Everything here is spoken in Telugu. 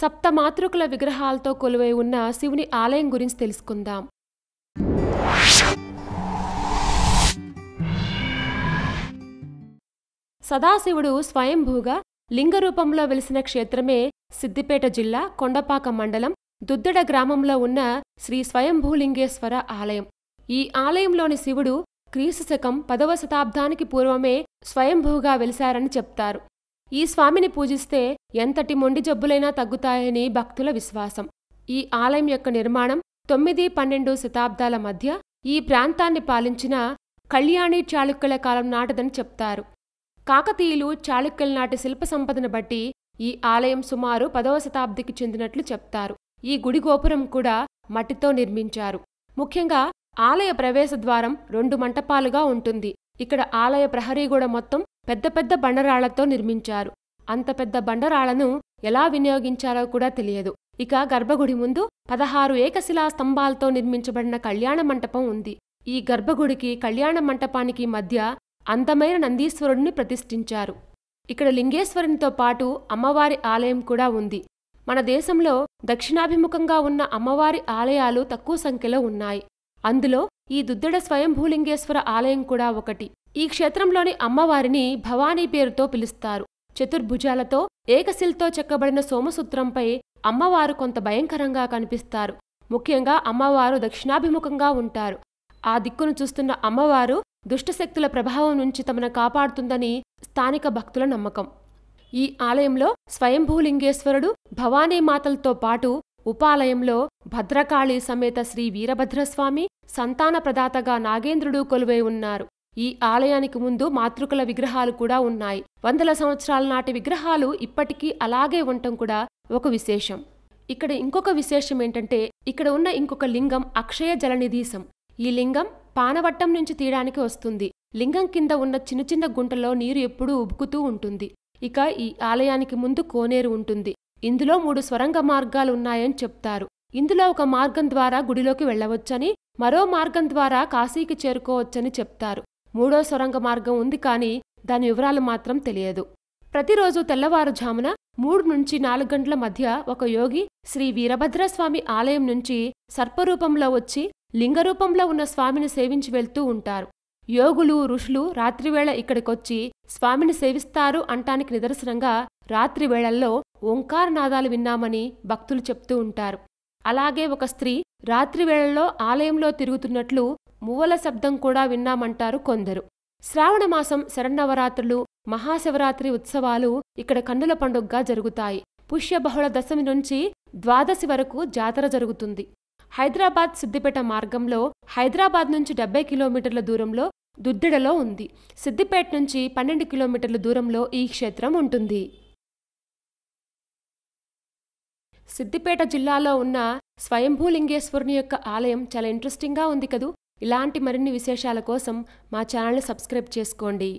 సప్తమాతృకుల విగ్రహాలతో కొలువై ఉన్న శివుని ఆలయం గురించి తెలుసుకుందాం సదాశివుడు స్వయంభూగా లింగ రూపంలో వెలిసిన క్షేత్రమే సిద్దిపేట జిల్లా కొండపాక మండలం దుద్దడ గ్రామంలో ఉన్న శ్రీ స్వయంభూలింగేశ్వర ఆలయం ఈ ఆలయంలోని శివుడు క్రీస్తుశకం పదవ శతాబ్దానికి పూర్వమే స్వయంభూగా వెలిశారని చెప్తారు ఈ స్వామిని పూజిస్తే ఎంతటి మొండి జబ్బులైనా తగ్గుతాయని భక్తుల విశ్వాసం ఈ ఆలయం యొక్క నిర్మాణం తొమ్మిది పన్నెండు శతాబ్దాల మధ్య ఈ ప్రాంతాన్ని పాలించిన కళ్యాణి చాళుక్యుల కాలం నాటిదని చెప్తారు కాకతీయులు చాళుక్యుల నాటి శిల్ప సంపదను బట్టి ఈ ఆలయం సుమారు పదవ శతాబ్దికి చెందినట్లు చెప్తారు ఈ గుడి గోపురం కూడా మట్టితో నిర్మించారు ముఖ్యంగా ఆలయ ప్రవేశ ద్వారం రెండు మంటపాలుగా ఉంటుంది ఇక్కడ ఆలయ ప్రహరీ గోడ మొత్తం పెద్ద పెద్ద బండరాళ్లతో నిర్మించారు అంత పెద్ద బండరాళ్లను ఎలా వినియోగించారో కూడా తెలియదు ఇక గర్భగుడి ముందు పదహారు ఏకశిలా స్తంభాలతో నిర్మించబడిన కళ్యాణ మంటపం ఉంది ఈ గర్భగుడికి కళ్యాణ మంటపానికి మధ్య అందమైన నందీశ్వరుడిని ప్రతిష్ఠించారు ఇక్కడ లింగేశ్వరునితో పాటు అమ్మవారి ఆలయం కూడా ఉంది మన దేశంలో దక్షిణాభిముఖంగా ఉన్న అమ్మవారి ఆలయాలు తక్కువ సంఖ్యలో ఉన్నాయి అందులో ఈ దుద్దడ స్వయంభూలింగేశ్వర ఆలయం కూడా ఒకటి ఈ క్షేత్రంలోని అమ్మవారిని భవానీ పేరుతో పిలుస్తారు చతుర్భుజాలతో ఏకశిల్తో చెక్కబడిన సోమసూత్రంపై అమ్మవారు కొంత భయంకరంగా కనిపిస్తారు ముఖ్యంగా అమ్మవారు దక్షిణాభిముఖంగా ఉంటారు ఆ దిక్కును చూస్తున్న అమ్మవారు దుష్టశక్తుల ప్రభావం నుంచి తమను కాపాడుతుందని స్థానిక భక్తుల నమ్మకం ఈ ఆలయంలో స్వయంభూలింగేశ్వరుడు భవానీమాతలతో పాటు ఉపాలయంలో భద్రకాళి సమేత శ్రీ వీరభద్రస్వామి సంతాన ప్రదాతగా నాగేంద్రుడు కొలువై ఉన్నారు ఈ ఆలయానికి ముందు మాతృకుల విగ్రహాలు కూడా ఉన్నాయి వందల సంవత్సరాల నాటి విగ్రహాలు ఇప్పటికీ అలాగే ఉండటం కూడా ఒక విశేషం ఇక్కడ ఇంకొక విశేషం ఏంటంటే ఇక్కడ ఉన్న ఇంకొక లింగం అక్షయ జలనిధీసం ఈ లింగం పానవట్టం నుంచి తీయడానికి వస్తుంది లింగం కింద ఉన్న చిన్న చిన్న గుంటలో నీరు ఎప్పుడూ ఉబుకుతూ ఉంటుంది ఇక ఈ ఆలయానికి ముందు కోనేరు ఉంటుంది ఇందులో మూడు స్వరంగ మార్గాలు ఉన్నాయని చెప్తారు ఇందులో ఒక మార్గం ద్వారా గుడిలోకి వెళ్ళవచ్చని మరో మార్గం ద్వారా కాశీకి చేరుకోవచ్చని చెప్తారు మూడో సొరంగ మార్గం ఉంది కానీ దాని వివరాలు మాత్రం తెలియదు ప్రతిరోజు తెల్లవారుజామున మూడు నుంచి నాలుగు గంటల మధ్య ఒక యోగి శ్రీ వీరభద్రస్వామి ఆలయం నుంచి సర్పరూపంలో వచ్చి లింగరూపంలో ఉన్న స్వామిని సేవించి వెళ్తూ ఉంటారు యోగులు ఋషులు రాత్రివేళ ఇక్కడికొచ్చి స్వామిని సేవిస్తారు అంటానికి నిదర్శనంగా రాత్రివేళల్లో ఓంకారనాదాలు విన్నామని భక్తులు చెప్తూ ఉంటారు అలాగే ఒక స్త్రీ రాత్రివేళల్లో ఆలయంలో తిరుగుతున్నట్లు మువ్వల శబ్దం కూడా విన్నామంటారు కొందరు శ్రావణమాసం శరన్నవరాత్రులు మహాశివరాత్రి ఉత్సవాలు ఇక్కడ కన్నుల పండుగగా జరుగుతాయి పుష్యబహుళ దశమి నుంచి ద్వాదశి వరకు జాతర జరుగుతుంది హైదరాబాద్ సిద్దిపేట మార్గంలో హైదరాబాద్ నుంచి డెబ్బై కిలోమీటర్ల దూరంలో దుద్దిడలో ఉంది సిద్దిపేట నుంచి పన్నెండు కిలోమీటర్ల దూరంలో ఈ క్షేత్రం ఉంటుంది సిద్దిపేట జిల్లాలో ఉన్న స్వయంభూలింగేశ్వరుని యొక్క ఆలయం చాలా ఇంట్రెస్టింగ్గా ఉంది కదూ ఇలాంటి మరిన్ని విశేషాల కోసం మా ఛానల్ని సబ్స్క్రైబ్ చేసుకోండి